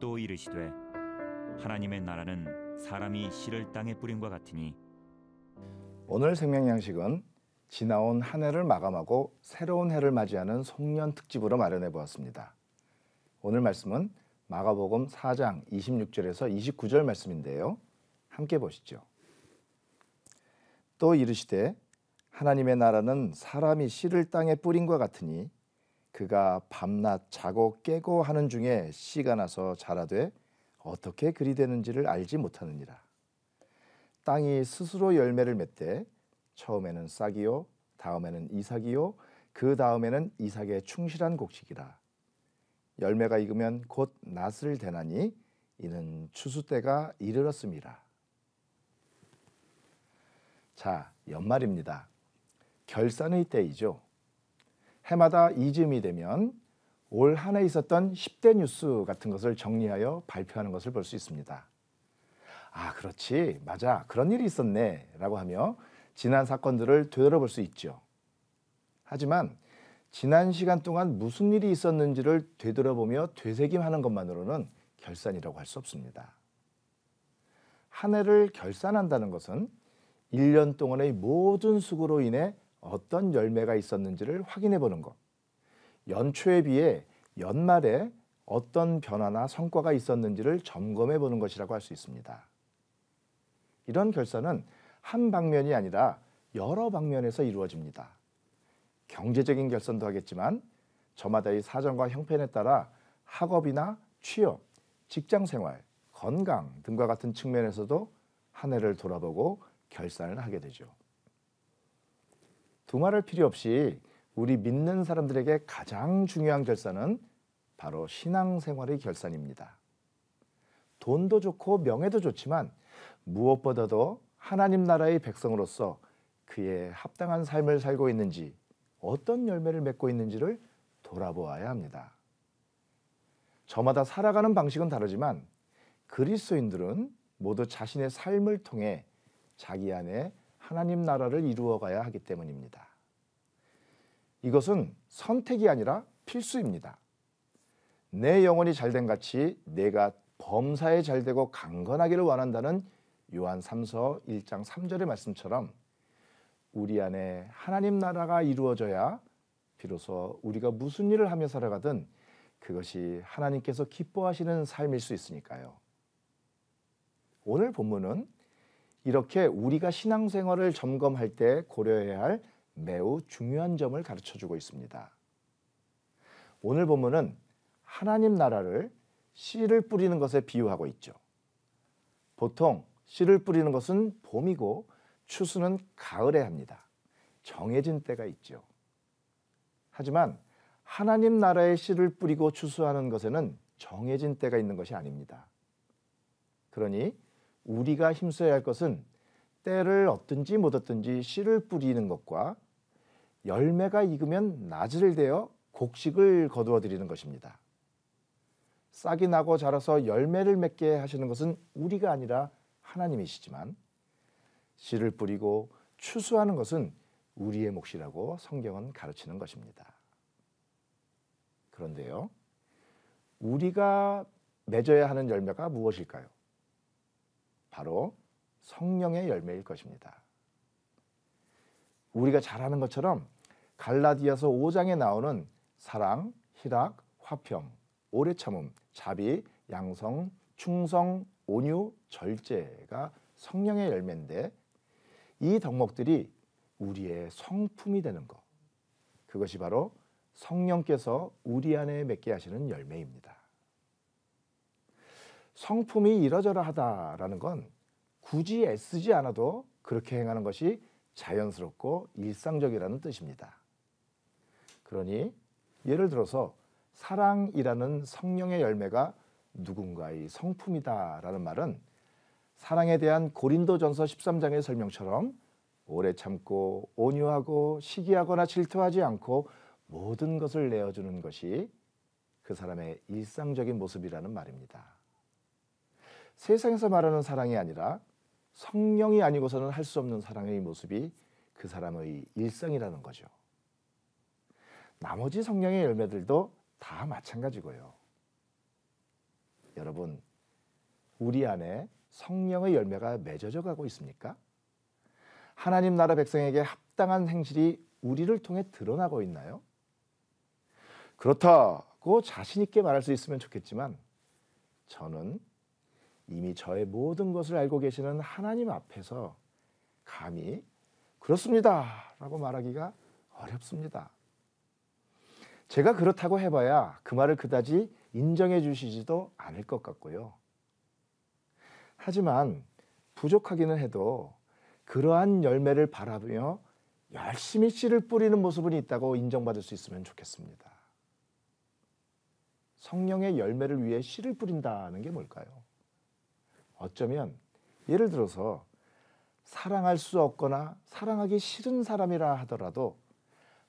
또 이르시되 하나님의 나라는 사람이 씨를 땅에 뿌림과 같으니 오늘 생명양식은 지나온 한 해를 마감하고 새로운 해를 맞이하는 송년 특집으로 마련해 보았습니다. 오늘 말씀은 마가복음 4장 26절에서 29절 말씀인데요. 함께 보시죠. 또 이르시되 하나님의 나라는 사람이 씨를 땅에 뿌린과 같으니 그가 밤낮 자고 깨고 하는 중에 씨가 나서 자라되 어떻게 그리 되는지를 알지 못하느니라. 땅이 스스로 열매를 맺되 처음에는 싹이요 다음에는 이삭이요 그 다음에는 이삭의 충실한 곡식이라. 열매가 익으면 곧 낫을 대나니 이는 추수 때가 이르렀습니다. 자, 연말입니다. 결산의 때이죠. 해마다 이쯤이 되면 올 한 해 있었던 10대 뉴스 같은 것을 정리하여 발표하는 것을 볼 수 있습니다. 아, 그렇지. 맞아. 그런 일이 있었네. 라고 하며 지난 사건들을 되돌아볼 수 있죠. 하지만 지난 시간 동안 무슨 일이 있었는지를 되돌아보며 되새김하는 것만으로는 결산이라고 할 수 없습니다. 한 해를 결산한다는 것은 1년 동안의 모든 수고로 인해 어떤 열매가 있었는지를 확인해 보는 것. 연초에 비해 연말에 어떤 변화나 성과가 있었는지를 점검해 보는 것이라고 할 수 있습니다. 이런 결산은 한 방면이 아니라 여러 방면에서 이루어집니다. 경제적인 결선도 하겠지만 저마다의 사정과 형편에 따라 학업이나 취업, 직장 생활, 건강 등과 같은 측면에서도 한 해를 돌아보고 결산을 하게 되죠. 두말할 필요 없이 우리 믿는 사람들에게 가장 중요한 결산은 바로 신앙생활의 결산입니다. 돈도 좋고 명예도 좋지만 무엇보다도 하나님 나라의 백성으로서 그에 합당한 삶을 살고 있는지 어떤 열매를 맺고 있는지를 돌아보아야 합니다. 저마다 살아가는 방식은 다르지만 그리스도인들은 모두 자신의 삶을 통해 자기 안에 하나님 나라를 이루어가야 하기 때문입니다. 이것은 선택이 아니라 필수입니다. 내 영혼이 잘된 같이 내가 범사에 잘되고 강건하기를 원한다는 요한 3서 1장 3절의 말씀처럼 우리 안에 하나님 나라가 이루어져야 비로소 우리가 무슨 일을 하며 살아가든 그것이 하나님께서 기뻐하시는 삶일 수 있으니까요. 오늘 본문은 이렇게 우리가 신앙생활을 점검할 때 고려해야 할 매우 중요한 점을 가르쳐 주고 있습니다. 오늘 본문은 하나님 나라를 씨를 뿌리는 것에 비유하고 있죠. 보통 씨를 뿌리는 것은 봄이고 추수는 가을에 합니다. 정해진 때가 있죠. 하지만 하나님 나라의 씨를 뿌리고 추수하는 것에는 정해진 때가 있는 것이 아닙니다. 그러니 우리가 힘써야 할 것은 때를 얻든지 못 얻든지 씨를 뿌리는 것과 열매가 익으면 낮을 되어 곡식을 거두어 드리는 것입니다. 싹이 나고 자라서 열매를 맺게 하시는 것은 우리가 아니라 하나님이시지만 씨를 뿌리고 추수하는 것은 우리의 몫이라고 성경은 가르치는 것입니다. 그런데요, 우리가 맺어야 하는 열매가 무엇일까요? 바로 성령의 열매일 것입니다. 우리가 잘하는 것처럼 갈라디아서 5장에 나오는 사랑, 희락, 화평, 오래 참음, 자비, 양성, 충성, 온유, 절제가 성령의 열매인데 이 덕목들이 우리의 성품이 되는 것. 그것이 바로 성령께서 우리 안에 맺게 하시는 열매입니다. 성품이 이러저러 하다라는 건 굳이 애쓰지 않아도 그렇게 행하는 것이 자연스럽고 일상적이라는 뜻입니다. 그러니 예를 들어서 사랑이라는 성령의 열매가 누군가의 성품이다라는 말은 사랑에 대한 고린도전서 13장의 설명처럼 오래 참고 온유하고 시기하거나 질투하지 않고 모든 것을 내어주는 것이 그 사람의 일상적인 모습이라는 말입니다. 세상에서 말하는 사랑이 아니라 성령이 아니고서는 할 수 없는 사랑의 모습이 그 사람의 일상이라는 거죠. 나머지 성령의 열매들도 다 마찬가지고요. 여러분, 우리 안에 성령의 열매가 맺어져 가고 있습니까? 하나님 나라 백성에게 합당한 행실이 우리를 통해 드러나고 있나요? 그렇다고 자신 있게 말할 수 있으면 좋겠지만 저는 이미 저의 모든 것을 알고 계시는 하나님 앞에서 감히 그렇습니다라고 말하기가 어렵습니다. 제가 그렇다고 해봐야 그 말을 그다지 인정해 주시지도 않을 것 같고요. 하지만 부족하기는 해도 그러한 열매를 바라며 열심히 씨를 뿌리는 모습은 있다고 인정받을 수 있으면 좋겠습니다. 성령의 열매를 위해 씨를 뿌린다는 게 뭘까요? 어쩌면 예를 들어서 사랑할 수 없거나 사랑하기 싫은 사람이라 하더라도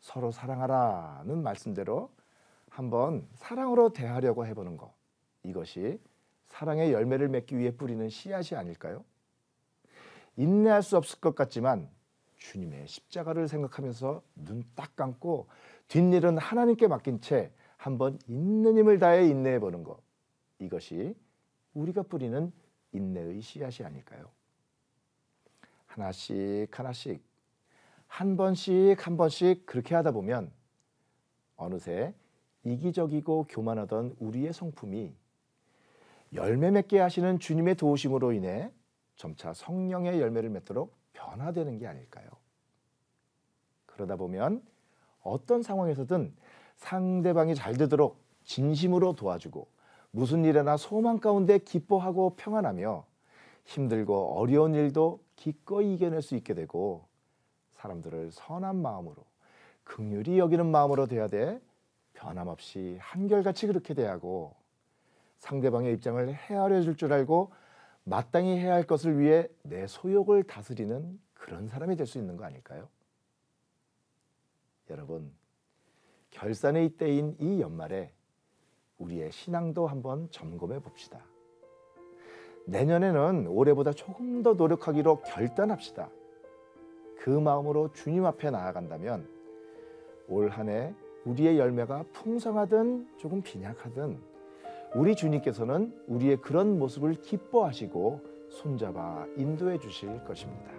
서로 사랑하라는 말씀대로 한번 사랑으로 대하려고 해보는 것. 이것이 사랑의 열매를 맺기 위해 뿌리는 씨앗이 아닐까요? 인내할 수 없을 것 같지만 주님의 십자가를 생각하면서 눈 딱 감고 뒷일은 하나님께 맡긴 채 한번 있는 힘을 다해 인내해 보는 것. 이것이 우리가 뿌리는 인내의 씨앗이 아닐까요? 하나씩 하나씩 한 번씩 한 번씩 그렇게 하다 보면 어느새 이기적이고 교만하던 우리의 성품이 열매 맺게 하시는 주님의 도우심으로 인해 점차 성령의 열매를 맺도록 변화되는 게 아닐까요? 그러다 보면 어떤 상황에서든 상대방이 잘 되도록 진심으로 도와주고 무슨 일에나 소망 가운데 기뻐하고 평안하며 힘들고 어려운 일도 기꺼이 이겨낼 수 있게 되고 사람들을 선한 마음으로 극률이 여기는 마음으로 돼야 돼 변함없이 한결같이 그렇게 대하고 상대방의 입장을 헤아려 줄 줄 알고 마땅히 해야 할 것을 위해 내 소욕을 다스리는 그런 사람이 될 수 있는 거 아닐까요? 여러분 결산의 때인 이 연말에 우리의 신앙도 한번 점검해 봅시다. 내년에는 올해보다 조금 더 노력하기로 결단합시다. 그 마음으로 주님 앞에 나아간다면 올 한 해 우리의 열매가 풍성하든 조금 빈약하든 우리 주님께서는 우리의 그런 모습을 기뻐하시고 손잡아 인도해 주실 것입니다.